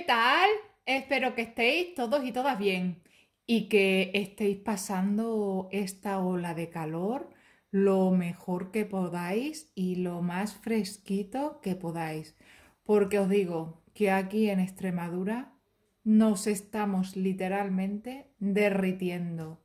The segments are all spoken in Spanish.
¿Qué tal? Espero que estéis todos y todas bien y que estéis pasando esta ola de calor lo mejor que podáis y lo más fresquito que podáis. Porque os digo que aquí en Extremadura nos estamos literalmente derritiendo.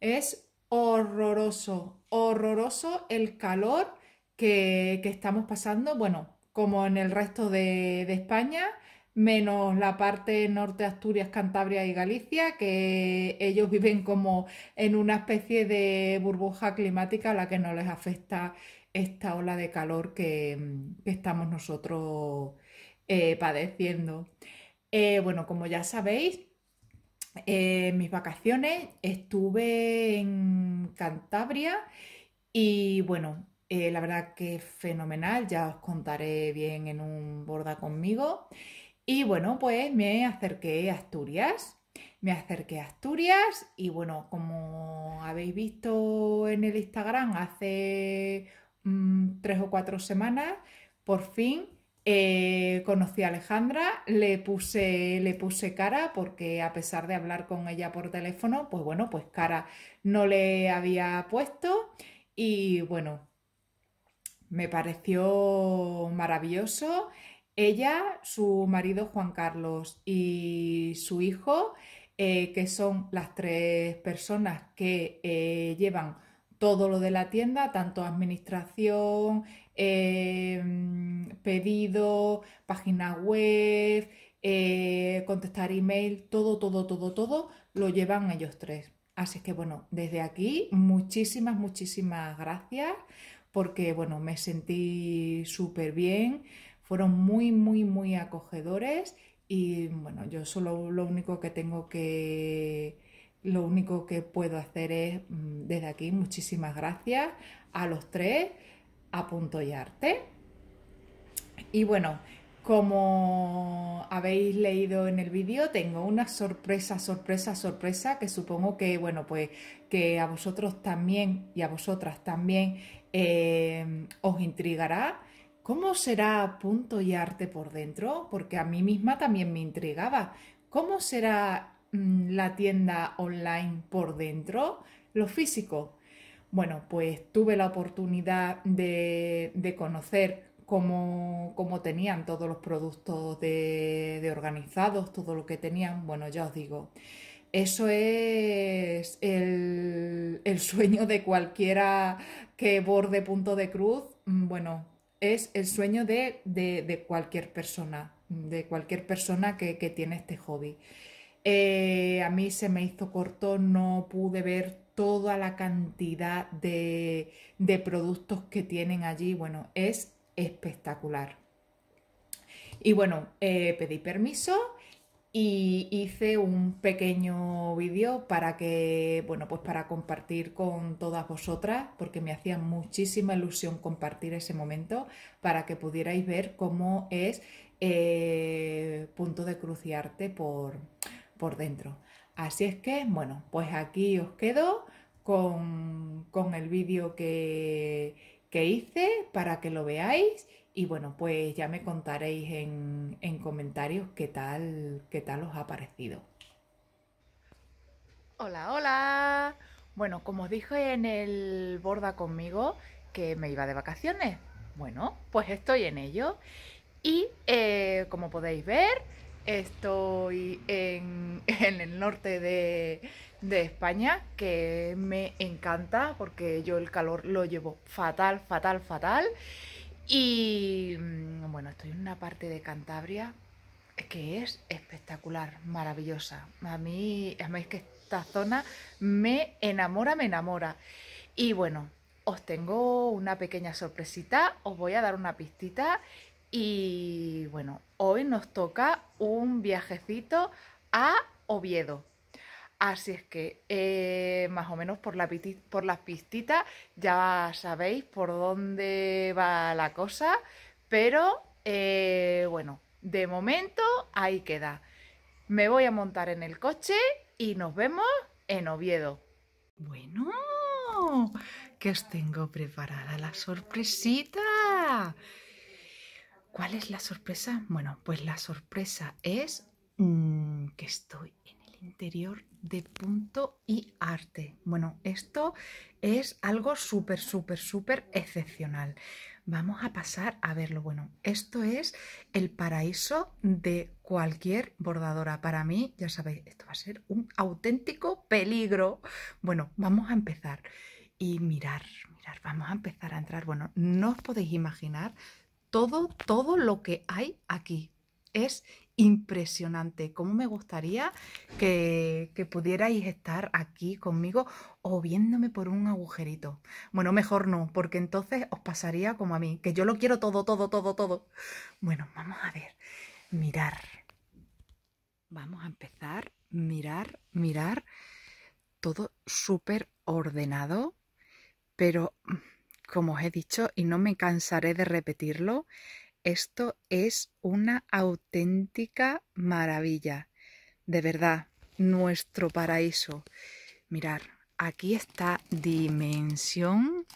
Es horroroso, horroroso el calor que, estamos pasando, bueno, como en el resto de España menos la parte norte Asturias, Cantabria y Galicia, que ellos viven como en una especie de burbuja climática a la que no les afecta esta ola de calor que, estamos nosotros eh, padeciendo. Eh, bueno, como ya sabéis, eh, mis vacaciones estuve en Cantabria y bueno, la verdad que es fenomenal, ya os contaré bien en un borda conmigo. Y bueno, pues me acerqué a Asturias. Me acerqué a Asturias y bueno, como habéis visto en el Instagram hace mm, tres o cuatro semanas, por fin eh, conocí a Alejandra, le puse, le puse cara porque a pesar de hablar con ella por teléfono, pues bueno, pues cara no le había puesto y bueno, me pareció maravilloso. Ella, su marido Juan Carlos y su hijo, eh, que son las tres personas que eh, llevan todo lo de la tienda, tanto administración, em, pedido, página web, eh, contestar email, todo, todo, todo, todo, lo llevan ellos tres. Así que bueno, desde aquí muchísimas, muchísimas gracias porque bueno, me sentí súper bien fueron muy, muy, muy acogedores y bueno, yo solo lo único que tengo que, lo único que puedo hacer es mm, desde aquí muchísimas gracias a los tres, a Punto y Arte. Y bueno, como habéis leído en el vídeo, tengo una sorpresa, sorpresa, sorpresa que supongo que, bueno, pues que a vosotros también y a vosotras también eh, os intrigará ¿Cómo será punto y arte por dentro? Porque a mí misma también me intrigaba. ¿Cómo será mm, la tienda online por dentro? Lo físico. Bueno, pues tuve la oportunidad de, conocer cómo, tenían todos los productos de, organizados, todo lo que tenían. Bueno, ya os digo, eso es el, el, sueño de cualquiera que borde punto de cruz. Mm, bueno, es el sueño de, de, cualquier persona, de cualquier persona que, que tiene este hobby. Eh, a mí se me hizo corto, no pude ver toda la cantidad de, de productos que tienen allí. Bueno, es espectacular. Y bueno, eh, pedí permiso y hice un pequeño vídeo para que, bueno, pues para compartir con todas vosotras, porque me hacía muchísima ilusión compartir ese momento para que pudierais ver cómo es eh, punto de cruciarte por, por dentro. Así es que, bueno, pues aquí os quedo con, con el vídeo que, que hice para que lo veáis y bueno, pues ya me contaréis en, comentarios qué tal, qué tal os ha parecido. Hola, hola. Bueno, como os dije en el borda conmigo que me iba de vacaciones. Bueno, pues estoy en ello. Y eh, como podéis ver, estoy en, el norte de, de, España, que me encanta porque yo el calor lo llevo fatal, fatal, fatal. Y mm, bueno, estoy en una parte de Cantabria que es espectacular, maravillosa. A mí, a es que esta zona me enamora, me enamora. Y bueno, os tengo una pequeña sorpresita, os voy a dar una pistita y bueno, hoy nos toca un viajecito a Oviedo. Así es que eh, más o menos por, la, las pistitas ya sabéis por dónde va la cosa, pero eh, bueno, de momento ahí queda. Me voy a montar en el coche y nos vemos en Oviedo. Bueno, que os tengo preparada la sorpresita. ¿Cuál es la sorpresa? Bueno, pues la sorpresa es mm, que estoy en el interior de punto y arte. Bueno, esto es algo súper, súper, súper excepcional. Vamos a pasar a verlo. Bueno, esto es el paraíso de cualquier bordadora. Para mí, ya sabéis, esto va a ser un auténtico peligro. Bueno, vamos a empezar. Y mirar, mirar, vamos a empezar a entrar. Bueno, no os podéis imaginar todo, todo lo que hay aquí. Es impresionante. como me gustaría que, que, pudierais estar aquí conmigo o viéndome por un agujerito? Bueno, mejor no, porque entonces os pasaría como a mí, que yo lo quiero todo, todo, todo, todo. Bueno, vamos a ver, mirar. Vamos a empezar, mirar, mirar. Todo súper ordenado, pero como os he dicho, y no me cansaré de repetirlo, esto es una auténtica maravilla. De verdad, nuestro paraíso. Mirar, aquí está Dimensión,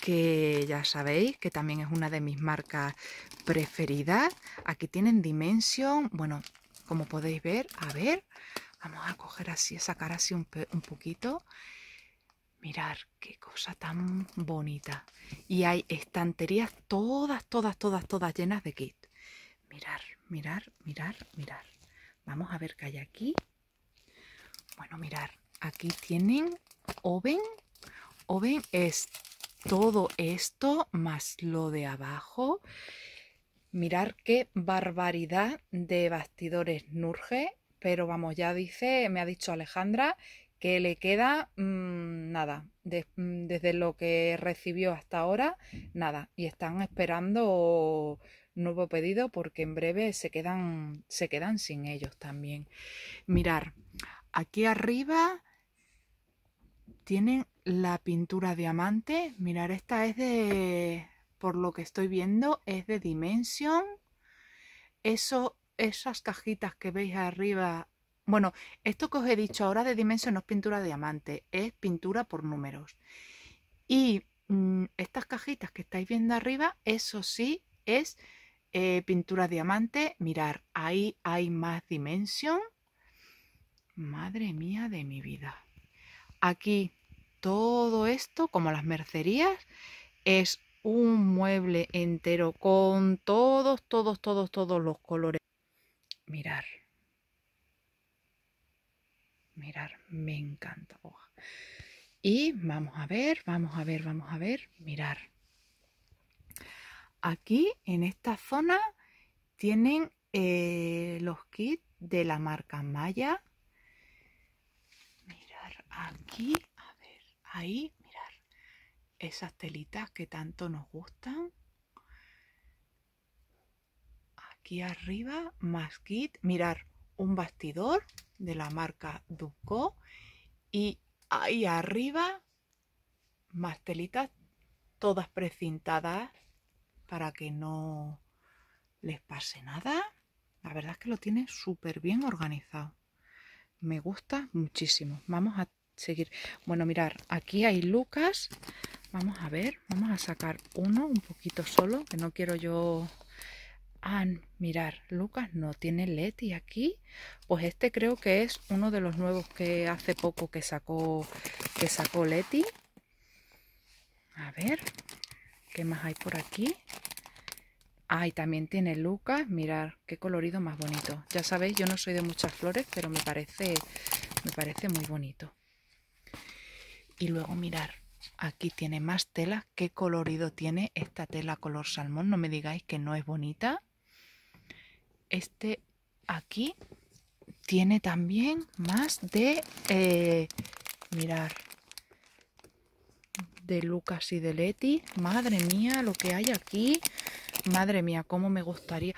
que ya sabéis que también es una de mis marcas preferidas. Aquí tienen Dimension, bueno, como podéis ver, a ver, vamos a coger así, a sacar así un, un poquito. Mirar qué cosa tan bonita. Y hay estanterías todas, todas, todas, todas llenas de kit. Mirar, mirar, mirar, mirar. Vamos a ver qué hay aquí. Bueno, mirar. Aquí tienen Oven. Oven es todo esto más lo de abajo. Mirar qué barbaridad de bastidores Nurge. Pero vamos, ya dice, me ha dicho Alejandra que le queda mm, nada, mm, desde lo que recibió hasta ahora, nada, y están esperando nuevo pedido porque en breve se quedan, se quedan sin ellos también. Mirar, aquí arriba tienen la pintura diamante, mirar, esta es de, por lo que estoy viendo, es de dimensión Eso, esas cajitas que veis arriba bueno, esto que os he dicho ahora de Dimension no es pintura de diamante, es pintura por números. Y mm, estas cajitas que estáis viendo arriba, eso sí es eh, pintura diamante. Mirar, ahí hay más Dimension. Madre mía de mi vida. Aquí todo esto, como las mercerías, es un mueble entero con todos, todos, todos, todos los colores. Mirar mirar, me encanta. Y vamos a ver, vamos a ver, vamos a ver, mirar. Aquí en esta zona tienen eh, los kits de la marca Maya. Mirar aquí, a ver, ahí, mirar. Esas telitas que tanto nos gustan. Aquí arriba, más kit, mirar un bastidor de la marca Duco y ahí arriba más telitas todas precintadas para que no les pase nada. La verdad es que lo tiene súper bien organizado. Me gusta muchísimo. Vamos a seguir. Bueno, mirar, aquí hay Lucas. Vamos a ver, vamos a sacar uno un poquito solo, que no quiero yo ah, mirar, Lucas no tiene Leti aquí. Pues este creo que es uno de los nuevos que hace poco que sacó, que sacó Leti. A ver, ¿qué más hay por aquí? Ay, también tiene Lucas. Mirar, qué colorido más bonito. Ya sabéis, yo no soy de muchas flores, pero me parece, me parece muy bonito. Y luego mirar, aquí tiene más tela. Qué colorido tiene esta tela color salmón. No me digáis que no es bonita este aquí tiene también más de eh, mirar de Lucas y de Leti. Madre mía, lo que hay aquí. Madre mía, cómo me gustaría.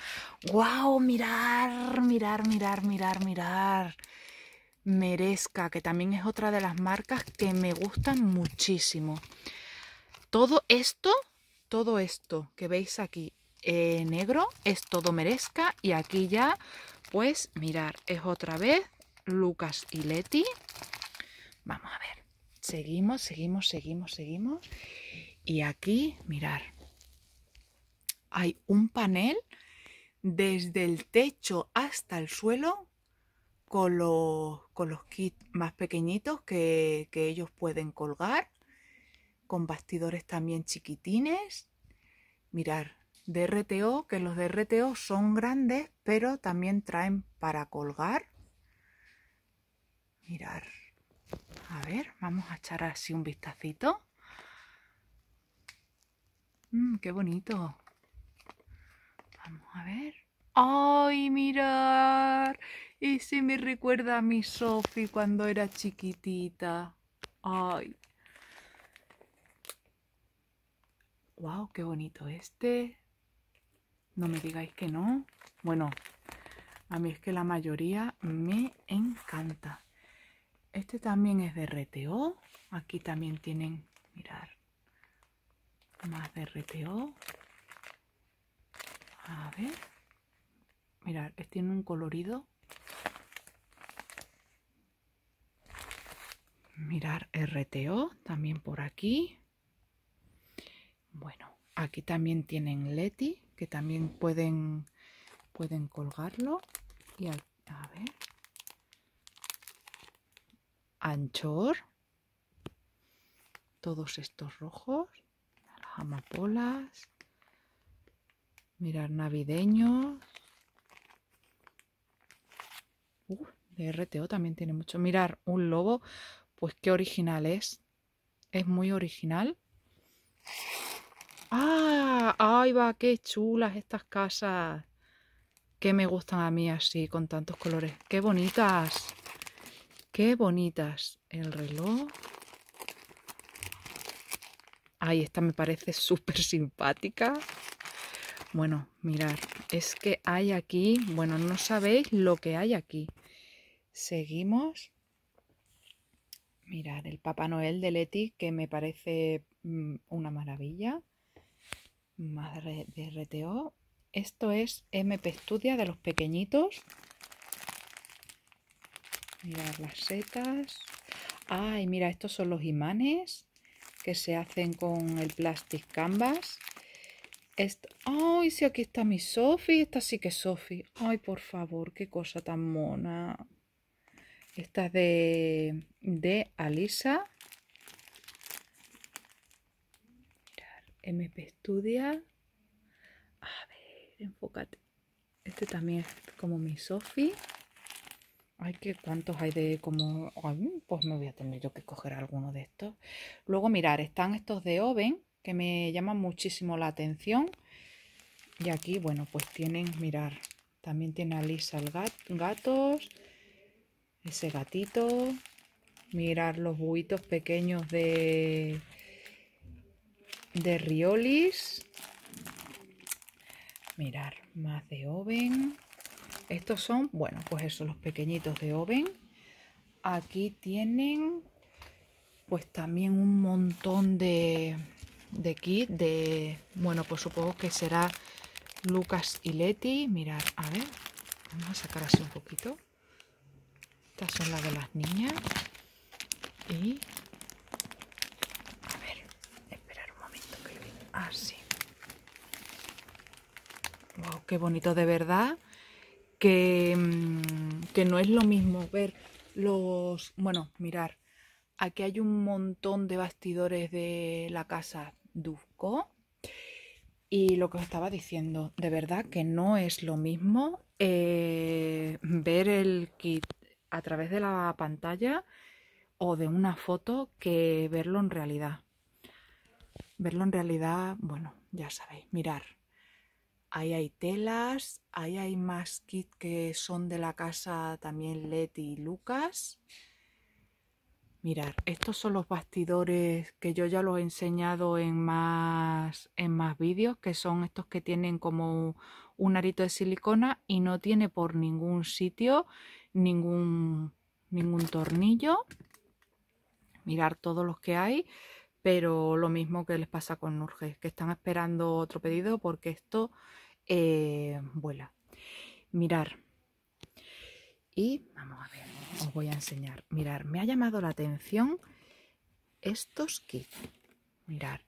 ¡Wow! Mirar, mirar, mirar, mirar, mirar. Merezca, que también es otra de las marcas que me gustan muchísimo. Todo esto, todo esto que veis aquí eh, negro es todo merezca y aquí ya pues mirar es otra vez Lucas y Leti vamos a ver seguimos seguimos seguimos seguimos y aquí mirar hay un panel desde el techo hasta el suelo con los, kits más pequeñitos que, que ellos pueden colgar con bastidores también chiquitines mirar de RTO, que los de RTO son grandes, pero también traen para colgar. Mirar. A ver, vamos a echar así un vistacito. Mm, ¡Qué bonito! Vamos a ver. ¡Ay, mirar! Y si me recuerda a mi Sophie cuando era chiquitita. ¡Ay! ¡Wow, qué bonito este! No me digáis que no. Bueno, a mí es que la mayoría me encanta. Este también es de RTO. Aquí también tienen, mirar, más de RTO. A ver. Mirad, este tiene un colorido. Mirar RTO también por aquí. Bueno, Aquí también tienen Leti, que también pueden, pueden colgarlo. Y a ver. Anchor. Todos estos rojos. amapolas. Mirar navideños. Uf, de RTO también tiene mucho. Mirar un lobo. Pues qué original es. Es muy original. ¡Ah! ¡Ay, va! ¡Qué chulas estas casas! ¡Qué me gustan a mí así, con tantos colores. ¡Qué bonitas! ¡Qué bonitas! El reloj. Ay, esta me parece súper simpática. Bueno, mirar, es que hay aquí, bueno, no sabéis lo que hay aquí. Seguimos. Mirad, el Papá Noel de Leti, que me parece mm, una maravilla. Madre de RTO. Esto es MP Studia de los pequeñitos. Mirad las setas. Ay, mira, estos son los imanes que se hacen con el plastic canvas. Ay, si sí, aquí está mi Sofi, esta sí que es Sofi. Ay, por favor, qué cosa tan mona. Esta es de, de Alisa. MP Studia. A ver, enfócate. Este también es como mi Sofi. Ay, que cuántos hay de como... pues me voy a tener yo que coger alguno de estos. Luego, mirar, están estos de Oven, que me llaman muchísimo la atención. Y aquí, bueno, pues tienen, mirar, también tiene a Lisa el gato. gatos, ese gatito. Mirar los buitos pequeños de de Riolis. Mirar, más de Oven. Estos son, bueno, pues eso, los pequeñitos de Oven. Aquí tienen, pues también un montón de, de kit de, bueno, pues supongo que será Lucas y Leti. Mirar, a ver, vamos a sacar así un poquito. Estas son las de las niñas. Y Así. Ah, wow, qué bonito, de verdad. Que, mm, que no es lo mismo ver los. Bueno, mirar. Aquí hay un montón de bastidores de la casa Dufco Y lo que os estaba diciendo, de verdad que no es lo mismo eh, ver el kit a través de la pantalla o de una foto que verlo en realidad. Verlo en realidad, bueno, ya sabéis, mirar. Ahí hay telas, ahí hay más kits que son de la casa también Leti y Lucas. Mirar, estos son los bastidores que yo ya los he enseñado en más, en más vídeos, que son estos que tienen como un arito de silicona y no tiene por ningún sitio ningún, ningún tornillo. Mirar todos los que hay pero lo mismo que les pasa con Nurge, que están esperando otro pedido porque esto eh, vuela. Mirar. Y vamos a ver, os voy a enseñar. Mirar, me ha llamado la atención estos kits. Mirar,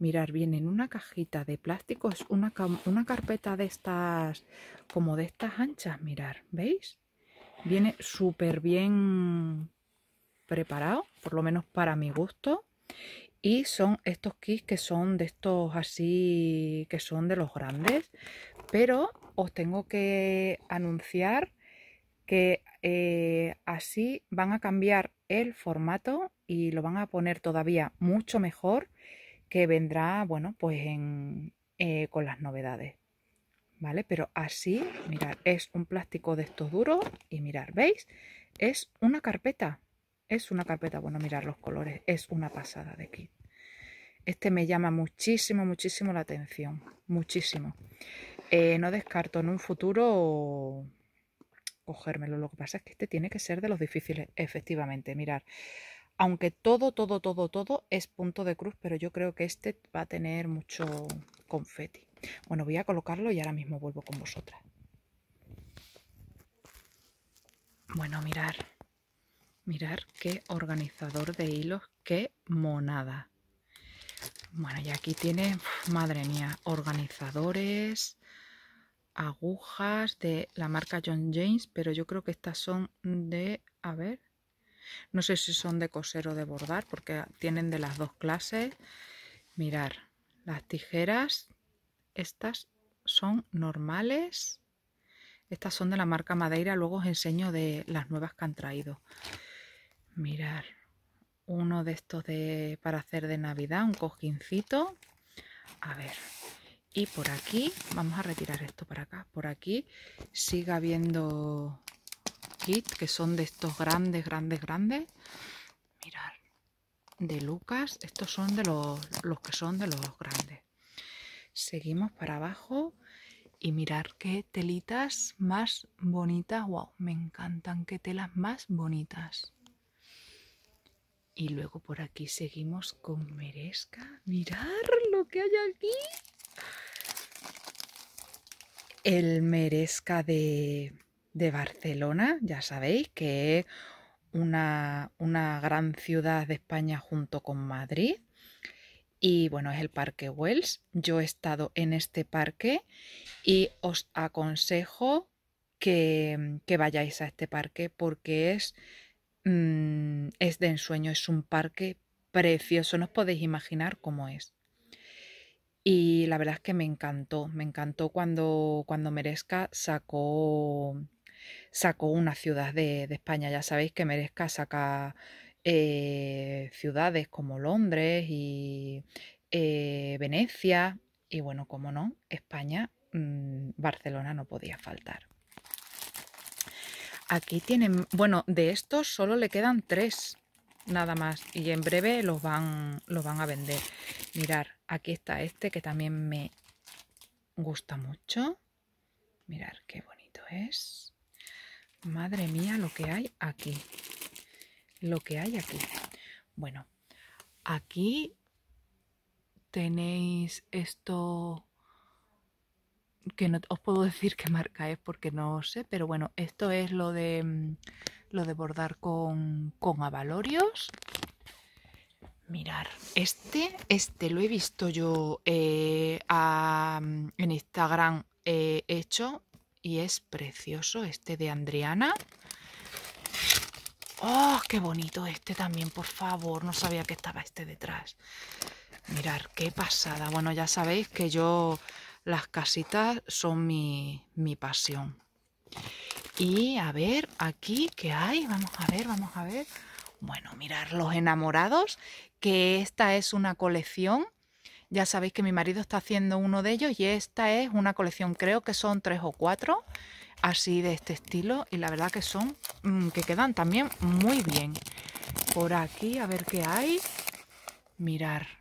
mirar, vienen una cajita de plástico, es una, una carpeta de estas, como de estas anchas, mirar, ¿veis? Viene súper bien preparado, por lo menos para mi gusto. Y son estos kits que son de estos así, que son de los grandes. Pero os tengo que anunciar que eh, así van a cambiar el formato y lo van a poner todavía mucho mejor que vendrá, bueno, pues eh, con las novedades. ¿Vale? Pero así, mirar, es un plástico de estos duros y mirar, ¿veis? Es una carpeta. Es una carpeta, bueno, mirar los colores, es una pasada de kit. Este me llama muchísimo, muchísimo la atención, muchísimo. Eh, no descarto en un futuro cogérmelo, lo que pasa es que este tiene que ser de los difíciles, efectivamente, mirar. Aunque todo, todo, todo, todo es punto de cruz, pero yo creo que este va a tener mucho confeti. Bueno, voy a colocarlo y ahora mismo vuelvo con vosotras. Bueno, mirar. Mirar qué organizador de hilos, qué monada. Bueno, y aquí tiene, madre mía, organizadores, agujas de la marca John James, pero yo creo que estas son de, a ver, no sé si son de coser o de bordar, porque tienen de las dos clases. Mirar, las tijeras, estas son normales. Estas son de la marca Madeira, luego os enseño de las nuevas que han traído mirar uno de estos de para hacer de navidad un cojincito a ver y por aquí vamos a retirar esto para acá por aquí sigue habiendo kits que son de estos grandes grandes grandes mirar de lucas estos son de los, los que son de los grandes seguimos para abajo y mirar qué telitas más bonitas wow me encantan qué telas más bonitas y luego por aquí seguimos con merezca. Mirar lo que hay aquí. El merezca de, de Barcelona, ya sabéis que es una, una gran ciudad de España junto con Madrid. Y bueno, es el Parque Wells. Yo he estado en este parque y os aconsejo que, que, vayáis a este parque porque es Mm, es de ensueño, es un parque precioso, no os podéis imaginar cómo es. Y la verdad es que me encantó, me encantó cuando, cuando Merezca sacó, sacó una ciudad de, España. Ya sabéis que Merezca saca eh, ciudades como Londres y eh, Venecia. Y bueno, como no, España, mm, Barcelona no podía faltar. Aquí tienen, bueno, de estos solo le quedan tres, nada más. Y en breve los van, van a vender. Mirar, aquí está este que también me gusta mucho. Mirar qué bonito es. Madre mía, lo que hay aquí. Lo que hay aquí. Bueno, aquí tenéis esto que no os puedo decir qué marca es porque no sé, pero bueno, esto es lo de mm, lo de bordar con, con avalorios. Mirar, este, este lo he visto yo eh, mm, en Instagram eh, hecho y es precioso, este de Andriana. ¡Oh, qué bonito este también, por favor! No sabía que estaba este detrás. Mirar, qué pasada. Bueno, ya sabéis que yo las casitas son mi, pasión. Y a ver, aquí, ¿qué hay? Vamos a ver, vamos a ver. Bueno, mirar los enamorados, que esta es una colección. Ya sabéis que mi marido está haciendo uno de ellos y esta es una colección, creo que son tres o cuatro, así de este estilo. Y la verdad que son, mm, que quedan también muy bien. Por aquí, a ver qué hay. Mirar,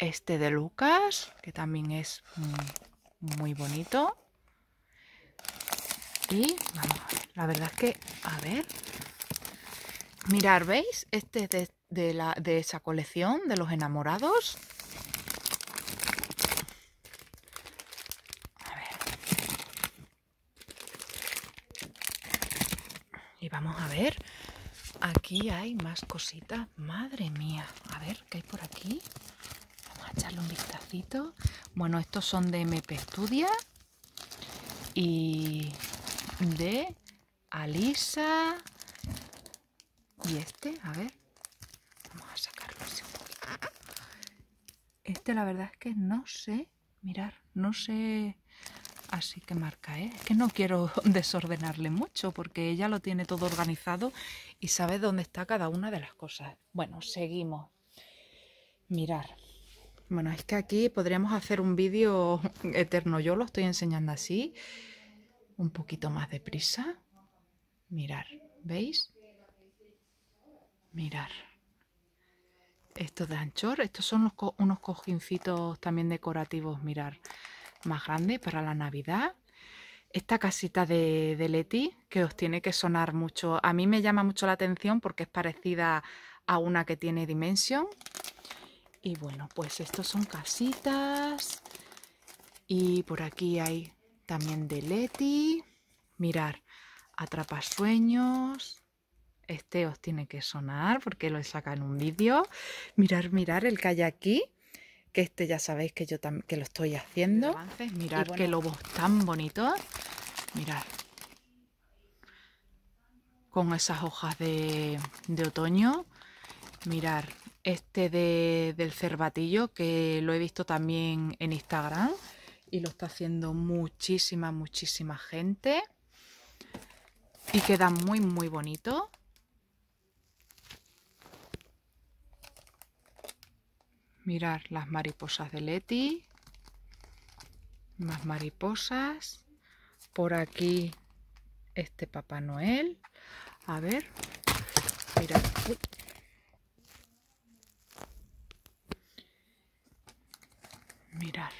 este de Lucas, que también es muy bonito. Y vamos a ver, la verdad es que, a ver, mirar, ¿veis? Este es de, de esa colección de los enamorados. A ver. Y vamos a ver, aquí hay más cositas. Madre mía, a ver, ¿qué hay por aquí? echarle un vistacito. Bueno, estos son de MP Studia y de Alisa. Y este, a ver, vamos a sacarlo así un poquito. Este la verdad es que no sé, mirar, no sé así que marca, ¿eh? Es que no quiero desordenarle mucho porque ella lo tiene todo organizado y sabe dónde está cada una de las cosas. Bueno, seguimos. Mirar. Bueno, es que aquí podríamos hacer un vídeo eterno. Yo lo estoy enseñando así, un poquito más deprisa. Mirar, ¿veis? Mirar. Esto de anchor, estos son unos cojincitos también decorativos, mirar, más grandes para la Navidad. Esta casita de, de Leti, que os tiene que sonar mucho, a mí me llama mucho la atención porque es parecida a una que tiene Dimension, y bueno, pues estos son casitas. Y por aquí hay también de Leti. Mirar, atrapasueños. Este os tiene que sonar porque lo he sacado en un vídeo. Mirar, mirar el que hay aquí. Que este ya sabéis que yo que lo estoy haciendo. Mirar qué lobos tan bonito Mirar. Con esas hojas de, de otoño. Mirar este del cervatillo, que lo he visto también en Instagram y lo está haciendo muchísima, muchísima gente. Y queda muy, muy bonito. Mirar las mariposas de Leti. Más mariposas. Por aquí este Papá Noel. A ver. Mirad. mirar.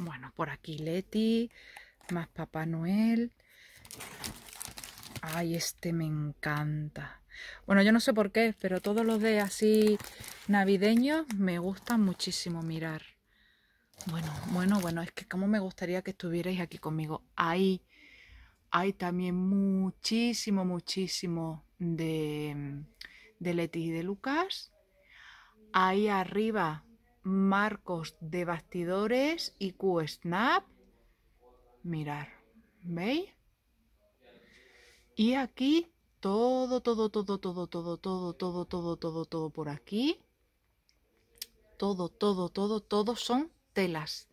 Bueno, por aquí Leti, más Papá Noel. Ay, este me encanta. Bueno, yo no sé por qué, pero todos los de así navideños me gustan muchísimo mirar. Bueno, bueno, bueno, es que como me gustaría que estuvierais aquí conmigo. Hay, hay también muchísimo, muchísimo de, de Leti y de Lucas. Ahí arriba, marcos de bastidores y snap Mirar, ¿veis? Y aquí todo, todo, todo, todo, todo, todo, todo, todo, todo, todo por aquí. Todo, todo, todo, todo son telas.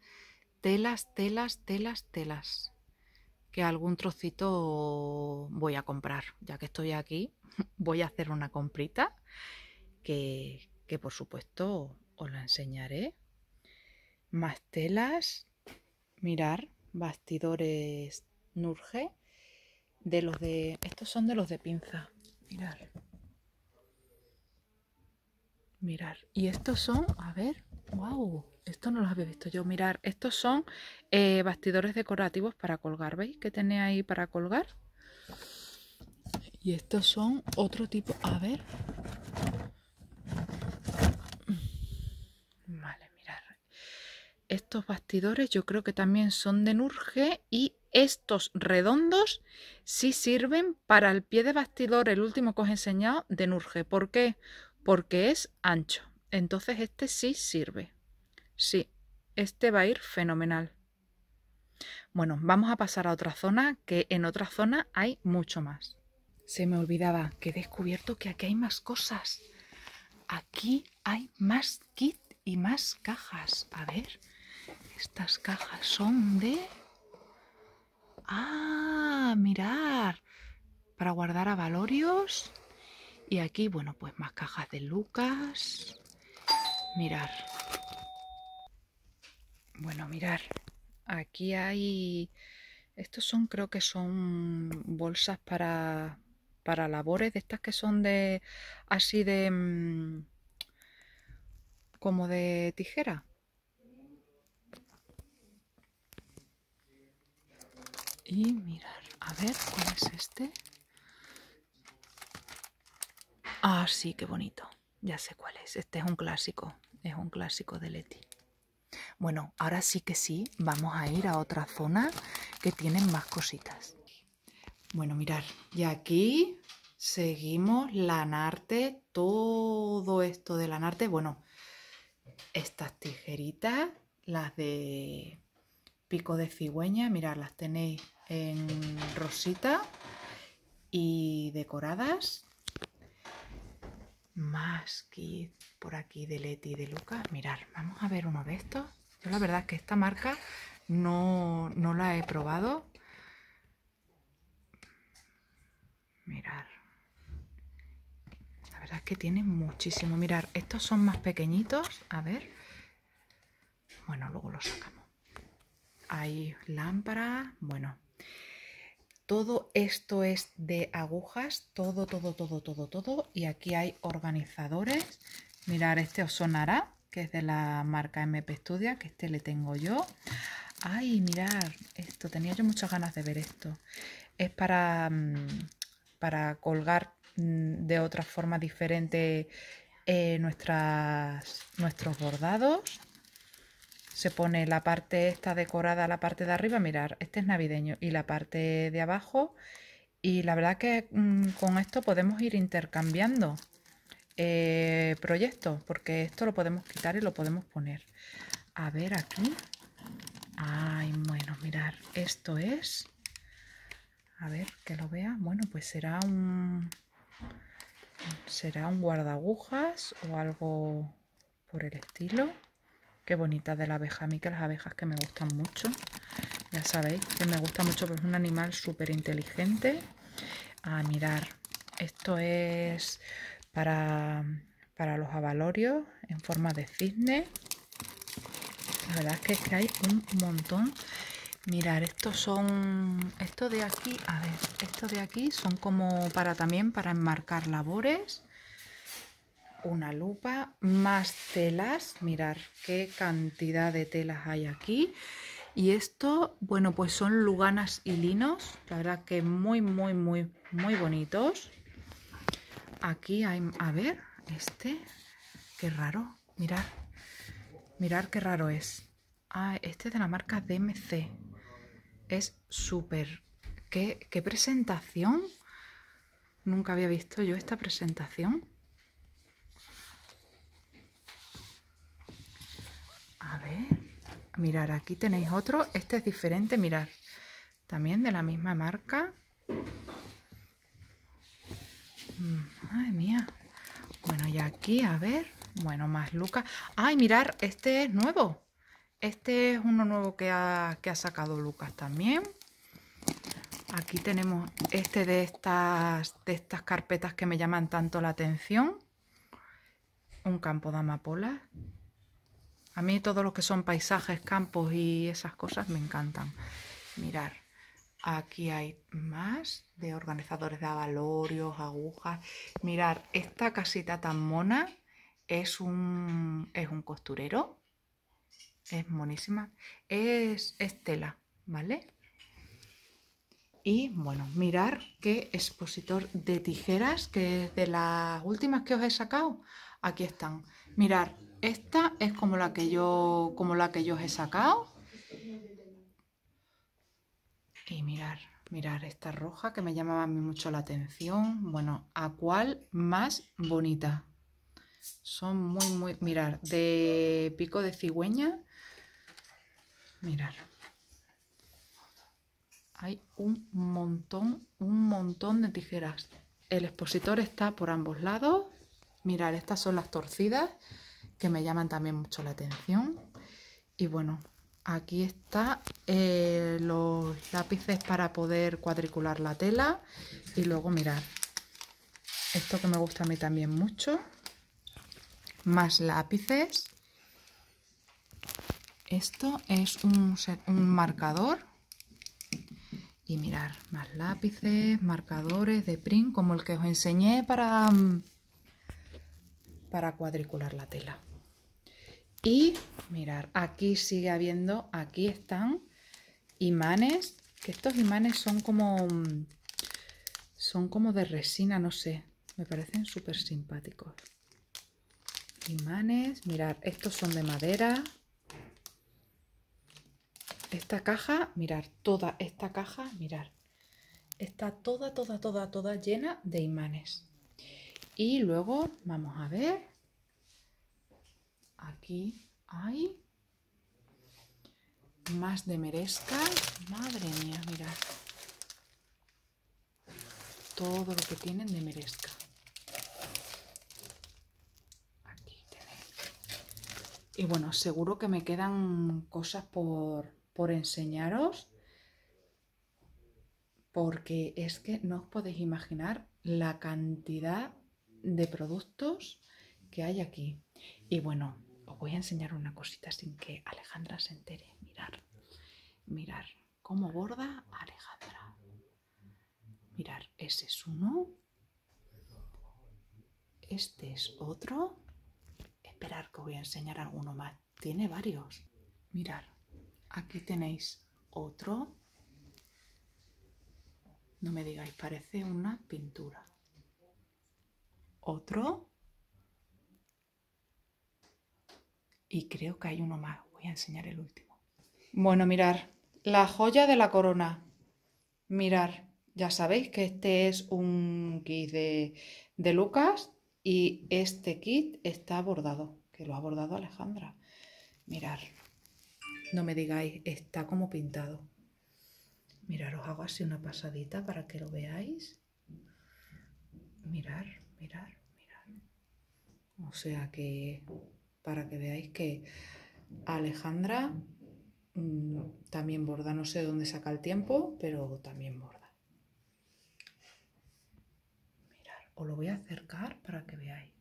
Telas, telas, telas, telas. Que algún trocito voy a comprar. Ya que estoy aquí, voy a hacer una comprita que, que por supuesto os la enseñaré. Más telas, mirar, bastidores Nurge, de los de... Estos son de los de pinza, mirar. Mirar. Y estos son, a ver, wow, esto no los había visto yo. Mirar, estos son eh, bastidores decorativos para colgar. ¿Veis que tenía ahí para colgar? Y estos son otro tipo, a ver, Vale, mirar. Estos bastidores yo creo que también son de Nurge y estos redondos sí sirven para el pie de bastidor, el último que os he enseñado, de Nurge. ¿Por qué? Porque es ancho. Entonces este sí sirve. Sí, este va a ir fenomenal. Bueno, vamos a pasar a otra zona, que en otra zona hay mucho más. Se me olvidaba que he descubierto que aquí hay más cosas. Aquí hay más kits y más cajas. A ver, estas cajas son de... Ah, mirar, para guardar avalorios. Y aquí, bueno, pues más cajas de Lucas. Mirar. Bueno, mirar. Aquí hay... Estos son, creo que son bolsas para, para labores de estas que son de... Así de mm, como de tijera. Y mirar, a ver cuál es este. Ah, sí, qué bonito. Ya sé cuál es. Este es un clásico. Es un clásico de Leti. Bueno, ahora sí que sí, vamos a ir a otra zona que tienen más cositas. Bueno, mirar, y aquí seguimos Lanarte, todo esto de Lanarte, bueno, estas tijeritas, las de pico de cigüeña, mirad, las tenéis en rosita y decoradas. Más kit por aquí de Leti y de Lucas. Mirad, vamos a ver uno de estos. Yo la verdad es que esta marca no, no la he probado. Mirad es que tiene muchísimo. Mirar, estos son más pequeñitos. A ver. Bueno, luego los sacamos. Hay lámpara. Bueno. Todo esto es de agujas. Todo, todo, todo, todo, todo. Y aquí hay organizadores. Mirar, este os sonará, que es de la marca MP Studia, que este le tengo yo. Ay, mirar, esto, tenía yo muchas ganas de ver esto. Es para, mm, para colgar Mm, de otra forma diferente eh, nuestras, nuestros bordados. Se pone la parte esta decorada, la parte de arriba, mirar, este es navideño, y la parte de abajo. Y la verdad que mm, con esto podemos ir intercambiando eh, proyectos, porque esto lo podemos quitar y lo podemos poner. A ver aquí. Ay, bueno, mirar, esto es... A ver, que lo vea. Bueno, pues será un será un guardagujas o algo por el estilo qué bonita de la abeja a mí que las abejas que me gustan mucho ya sabéis que me gusta mucho porque es un animal súper inteligente a mirar esto es para, para los abalorios en forma de cisne la verdad que, es que hay un montón mirar estos son esto de aquí a ver esto de aquí son como para también para enmarcar labores una lupa más telas mirar qué cantidad de telas hay aquí y esto bueno pues son luganas y linos la verdad que muy muy muy muy bonitos aquí hay a ver este qué raro mirar mirar qué raro es ah este es de la marca DMC es súper... ¿Qué, ¿Qué presentación? Nunca había visto yo esta presentación. A ver, mirar, aquí tenéis otro. Este es diferente, mirar. También de la misma marca. Mm, Ay, mía. Bueno, y aquí, a ver. Bueno, más Lucas. ¡Ay, mirar! Este es nuevo. Este es uno nuevo que ha, que ha sacado Lucas también. Aquí tenemos este de estas, de estas carpetas que me llaman tanto la atención. Un campo de amapolas. A mí todo lo que son paisajes, campos y esas cosas me encantan. Mirar, aquí hay más de organizadores de avalorios, agujas. Mirar, esta casita tan mona es es un costurero es monísima. Es, Estela, ¿vale? Y bueno, mirar qué expositor de tijeras, que es de las últimas que os he sacado. Aquí están. Mirar, esta es como la que yo, como la que yo os he sacado. Y mirar, mirar esta roja que me llamaba a mí mucho la atención. Bueno, ¿a cuál más bonita? Son muy, muy... Mirar, de pico de cigüeña Mirar. Hay un montón, un montón de tijeras. El expositor está por ambos lados. Mirar, estas son las torcidas que me llaman también mucho la atención. Y bueno, aquí está eh, los lápices para poder cuadricular la tela. Y luego mirar, esto que me gusta a mí también mucho. Más lápices esto es un, marcador. Y mirar, más lápices, marcadores de print, como el que os enseñé para, mm, para cuadricular la tela. Y mirar, aquí sigue habiendo, aquí están imanes, que estos imanes son como, mm, son como de resina, no sé, me parecen súper simpáticos. Imanes, mirar, estos son de madera, esta caja, mirar, toda esta caja, mirar. Está toda, toda, toda, toda llena de imanes. Y luego vamos a ver. Aquí hay más de Merezca. Madre mía, mirad. Todo lo que tienen de merezca. Aquí tenéis. Y bueno, seguro que me quedan cosas por, por enseñaros, porque es que no os podéis imaginar la cantidad de productos que hay aquí. Y bueno, os voy a enseñar una cosita sin que Alejandra se entere. Mirar, mirar cómo borda Alejandra. Mirar, ese es uno. Este es otro. Esperar que voy a enseñar alguno más. Tiene varios. Mirar. Aquí tenéis otro. No me digáis, parece una pintura. Otro. Y creo que hay uno más. Voy a enseñar el último. Bueno, mirar. La joya de la corona. Mirar. Ya sabéis que este es un kit de, Lucas y este kit está bordado, que lo ha bordado Alejandra. Mirar. No me digáis, está como pintado. Mirar, os hago así una pasadita para que lo veáis. Mirar, mirar, mirar. O sea que para que veáis que Alejandra mm, también borda. No sé dónde saca el tiempo, pero también borda. Mirar, os lo voy a acercar para que veáis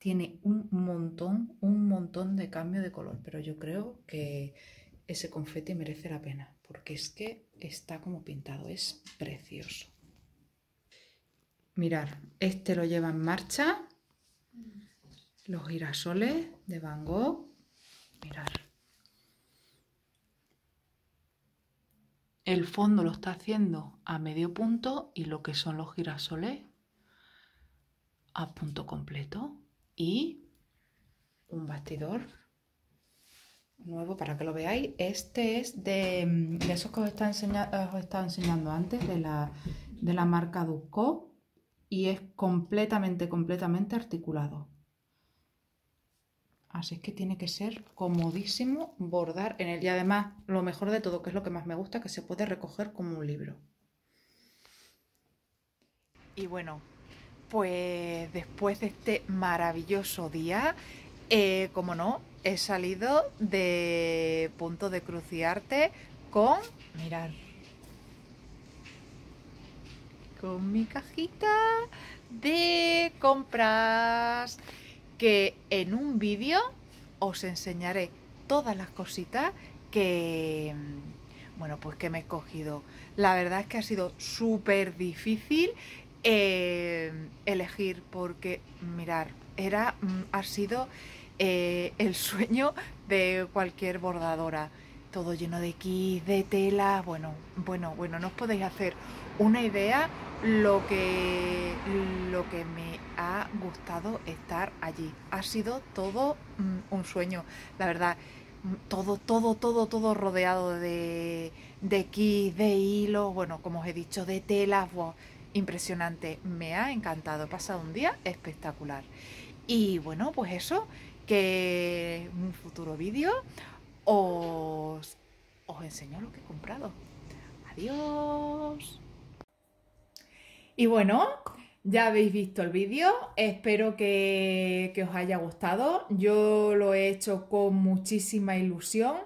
tiene un montón, un montón de cambio de color, pero yo creo que ese confeti merece la pena, porque es que está como pintado, es precioso. Mirar, este lo lleva en marcha, los girasoles de Van Gogh, mirar. El fondo lo está haciendo a medio punto y lo que son los girasoles a punto completo y un bastidor nuevo para que lo veáis. Este es de, mm, esos que os, está eh, estaba enseñando antes, de la, marca Duco y es completamente, completamente articulado. Así es que tiene que ser comodísimo bordar en él. Y además, lo mejor de todo, que es lo que más me gusta, que se puede recoger como un libro. Y bueno, pues después de este maravilloso día, eh, como no, he salido de punto de cruciarte con, mirar, con mi cajita de compras, que en un vídeo os enseñaré todas las cositas que, bueno, pues que me he cogido. La verdad es que ha sido súper difícil Em, elegir, porque mirar, era, mm, ha sido eh, el sueño de cualquier bordadora. Todo lleno de kits, de tela, bueno, bueno, bueno, no os podéis hacer una idea lo que, lo que me ha gustado estar allí. Ha sido todo mm, un sueño, la verdad. Mm, todo, todo, todo, todo rodeado de, de kits, de hilos, bueno, como os he dicho, de telas impresionante. Me ha encantado, he pasado un día espectacular. Y bueno, pues eso, que en un futuro vídeo os, os enseño lo que he comprado. Adiós. Y bueno, ya habéis visto el vídeo, espero que, que os haya gustado. Yo lo he hecho con muchísima ilusión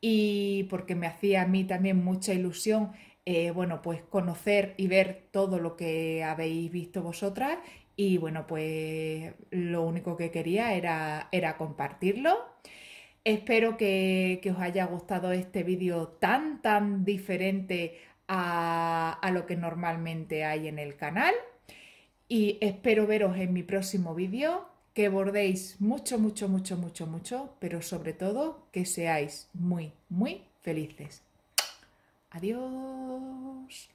y porque me hacía a mí también mucha ilusión eh, bueno, pues conocer y ver todo lo que habéis visto vosotras y bueno, pues lo único que quería era, compartirlo. Espero que, os haya gustado este vídeo tan, tan diferente a, a lo que normalmente hay en el canal. Y espero veros en mi próximo vídeo, que bordéis mucho, mucho, mucho, mucho, mucho, pero sobre todo que seáis muy, muy felices. Adiós.